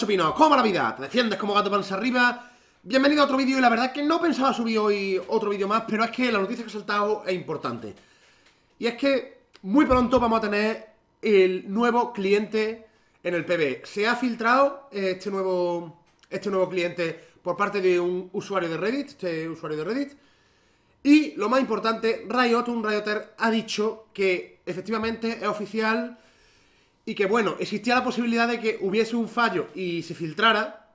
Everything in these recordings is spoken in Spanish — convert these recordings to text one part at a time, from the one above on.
Como ¿cómo la vida? Te defiendes como gato panza arriba Bienvenido a otro vídeo y la verdad es que no pensaba subir hoy otro vídeo más Pero es que la noticia que he saltado es importante Y es que muy pronto vamos a tener el nuevo cliente en el PB Se ha filtrado este nuevo, este nuevo cliente por parte de un usuario de Reddit Este usuario de Reddit Y lo más importante, Riot, un Rioter, ha dicho que efectivamente es oficial y que, bueno, existía la posibilidad de que hubiese un fallo y se filtrara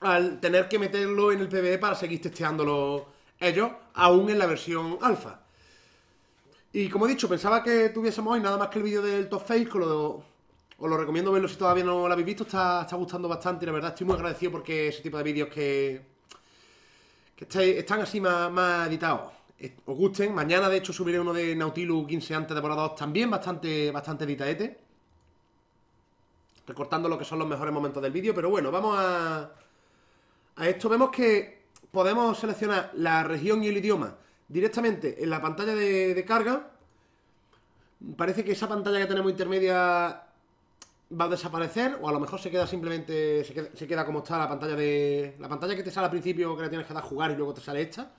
al tener que meterlo en el PBE para seguir testeándolo ellos, aún en la versión alfa. Y como he dicho, pensaba que tuviésemos hoy nada más que el vídeo del Top Face, lo, os lo recomiendo verlo si todavía no lo habéis visto, está, gustando bastante y la verdad estoy muy agradecido porque ese tipo de vídeos que, que están así más editados os gusten. Mañana, de hecho, subiré uno de Nautilus 15 antes de 2, también bastante, bastante editaete. Recortando lo que son los mejores momentos del vídeo. Pero bueno, vamos a, a esto. Vemos que podemos seleccionar la región y el idioma directamente en la pantalla de, carga. Parece que esa pantalla que tenemos intermedia va a desaparecer o a lo mejor se queda simplemente se queda, como está la pantalla de la pantalla que te sale al principio que la tienes que dar a jugar y luego te sale esta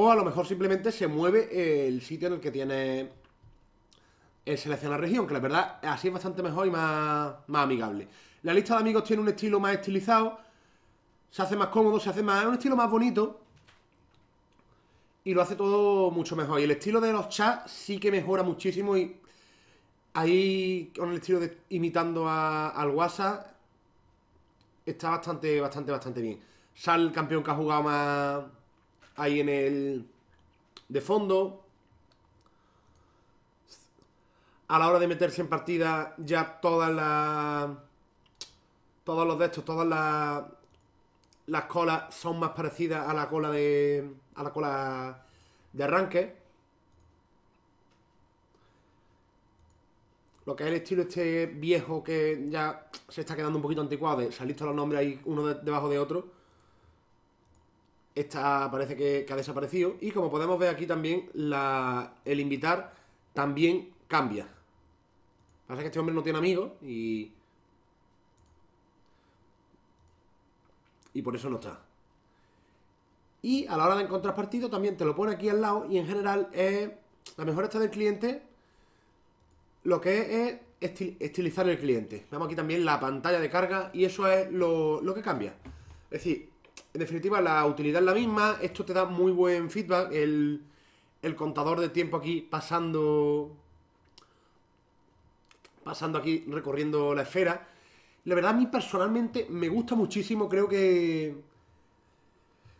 o a lo mejor simplemente se mueve el sitio en el que tiene el seleccionar región, que la verdad así es bastante mejor y más, más amigable. La lista de amigos tiene un estilo más estilizado, se hace más cómodo, se hace más... un estilo más bonito y lo hace todo mucho mejor. Y el estilo de los chats sí que mejora muchísimo y ahí con el estilo de imitando al WhatsApp está bastante, bastante, bastante bien. Sal campeón que ha jugado más ahí en el... de fondo. A la hora de meterse en partida ya todas las... Todos los de estos, todas las... Las colas son más parecidas a la cola de... A la cola de arranque. lo que es el estilo este viejo que ya se está quedando un poquito anticuado se han listo los nombres ahí uno debajo de otro. Esta parece que, ha desaparecido. Y como podemos ver aquí también, el invitar también cambia. Pasa que este hombre no tiene amigos y... Y por eso no está. Y a la hora de encontrar partido también te lo pone aquí al lado y en general es... La mejor está del cliente lo que es, estilizar el cliente. Vemos aquí también la pantalla de carga y eso es lo, lo que cambia. Es decir, en definitiva, la utilidad es la misma. Esto te da muy buen feedback. El, el contador de tiempo aquí pasando... Pasando aquí, recorriendo la esfera. La verdad, a mí personalmente me gusta muchísimo. Creo que...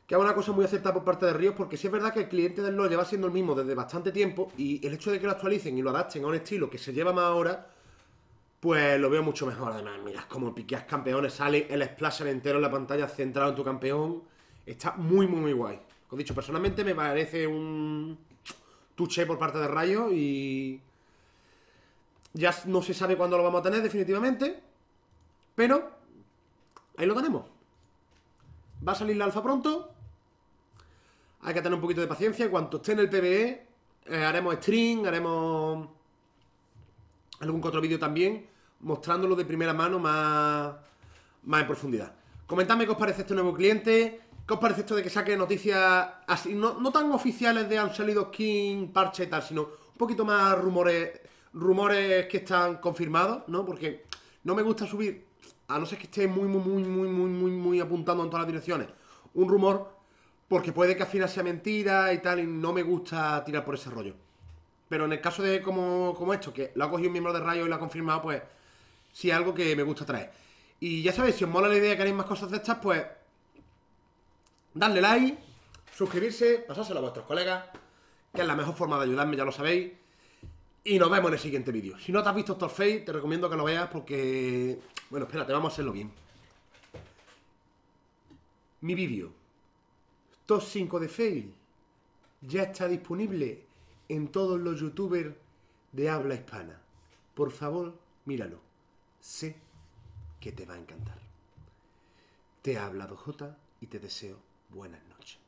Que es una cosa muy aceptada por parte de Ríos, porque sí es verdad que el cliente del LOL lleva siendo el mismo desde bastante tiempo, y el hecho de que lo actualicen y lo adapten a un estilo que se lleva más ahora, pues lo veo mucho mejor. Además, miras cómo piqueas campeones, sale el splasher entero en la pantalla centrado en tu campeón. Está muy, muy, muy guay. Como he dicho, personalmente me parece un touché por parte de Rayo y... Ya no se sabe cuándo lo vamos a tener definitivamente, pero ahí lo tenemos. Va a salir la alfa pronto. Hay que tener un poquito de paciencia. En cuanto esté en el PBE, eh, haremos string, haremos algún otro vídeo también, mostrándolo de primera mano más, más en profundidad. Comentadme qué os parece este nuevo cliente, qué os parece esto de que saque noticias así, no, no tan oficiales de han salido skin, parche y tal, sino un poquito más rumores, rumores que están confirmados, ¿no? Porque no me gusta subir, a no ser que esté muy, muy, muy, muy, muy, muy, muy apuntando en todas las direcciones, un rumor, porque puede que al final sea mentira y tal, y no me gusta tirar por ese rollo. Pero en el caso de como, como esto, que lo ha cogido un miembro de Rayo y lo ha confirmado, pues sí es algo que me gusta traer. Y ya sabéis, si os mola la idea de que haréis más cosas de estas, pues darle like, suscribirse, pasárselo a vuestros colegas, que es la mejor forma de ayudarme, ya lo sabéis. Y nos vemos en el siguiente vídeo. Si no te has visto Torface, te recomiendo que lo veas porque... Bueno, espérate, vamos a hacerlo bien. Mi vídeo. Top 5 de Fail. Ya está disponible en todos los youtubers de habla hispana. Por favor, míralo. Sé que te va a encantar. Te ha hablado J y te deseo buenas noches.